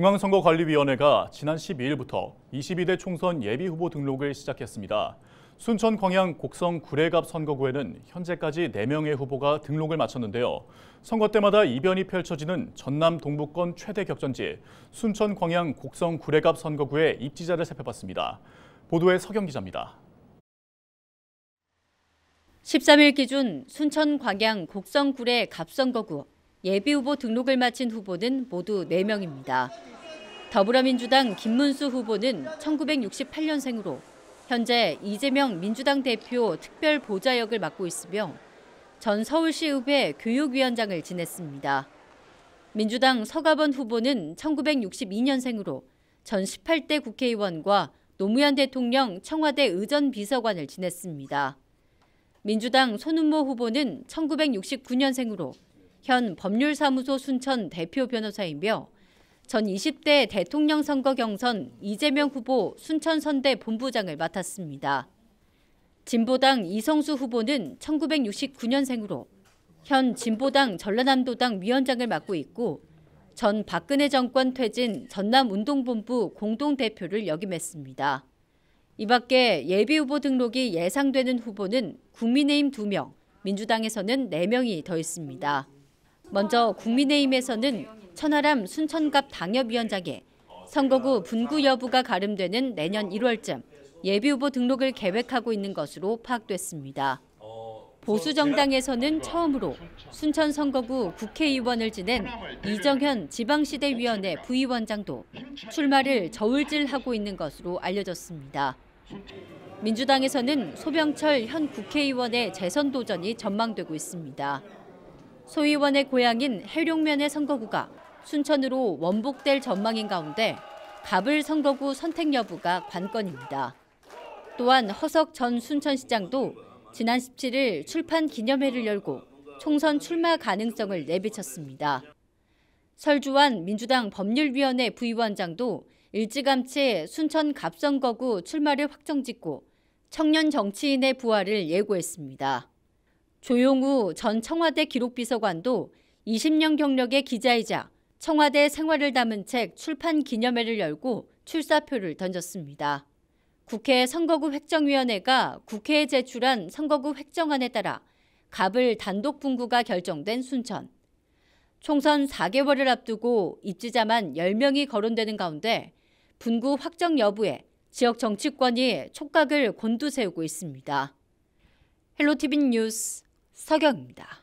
중앙선거관리위원회가 지난 12일부터 22대 총선 예비후보 등록을 시작했습니다. 순천 광양 곡성 구례갑 선거구에는 현재까지 4명의 후보가 등록을 마쳤는데요. 선거 때마다 이변이 펼쳐지는 전남 동북권 최대 격전지 순천 광양 곡성 구례갑 선거구의 입지자를 살펴봤습니다. 보도에 서경 기자입니다. 13일 기준 순천 광양 곡성 구례 갑선거구 예비 후보 등록을 마친 후보는 모두 4명입니다. 더불어민주당 김문수 후보는 1968년생으로 현재 이재명 민주당 대표 특별 보좌역을 맡고 있으며 전 서울시의회 교육위원장을 지냈습니다. 민주당 서가번 후보는 1962년생으로 전 18대 국회의원과 노무현 대통령 청와대 의전 비서관을 지냈습니다. 민주당 손은모 후보는 1969년생으로 현 법률사무소 순천 대표 변호사이며 전 20대 대통령 선거 경선 이재명 후보 순천선대 본부장을 맡았습니다. 진보당 이성수 후보는 1969년생으로 현 진보당 전라남도당 위원장을 맡고 있고 전 박근혜 정권 퇴진 전남운동본부 공동대표를 역임했습니다. 이 밖에 예비후보 등록이 예상되는 후보는 국민의힘 2명, 민주당에서는 4명이 더 있습니다. 먼저 국민의힘에서는 천하람 순천갑 당협위원장에 선거구 분구 여부가 가름되는 내년 1월쯤 예비후보 등록을 계획하고 있는 것으로 파악됐습니다. 보수 정당에서는 처음으로 순천 선거구 국회의원을 지낸 이정현 지방시대위원회 부위원장도 출마를 저울질하고 있는 것으로 알려졌습니다. 민주당에서는 소병철 현 국회의원의 재선 도전이 전망되고 있습니다. 소위원의 고향인 해룡면의 선거구가 순천으로 원복될 전망인 가운데 갑을 선거구 선택 여부가 관건입니다. 또한 허석 전 순천시장도 지난 17일 출판 기념회를 열고 총선 출마 가능성을 내비쳤습니다. 설주환 민주당 법률위원회 부위원장도 일찌감치 순천 갑선거구 출마를 확정짓고 청년 정치인의 부활을 예고했습니다. 조용우 전 청와대 기록비서관도 20년 경력의 기자이자 청와대 생활을 담은 책 출판 기념회를 열고 출사표를 던졌습니다. 국회 선거구 획정위원회가 국회에 제출한 선거구 획정안에 따라 갑을 단독 분구가 결정된 순천. 총선 4개월을 앞두고 입지자만 10명이 거론되는 가운데 분구 확정 여부에 지역 정치권이 촉각을 곤두세우고 있습니다. 헬로티비 뉴스 서경입니다.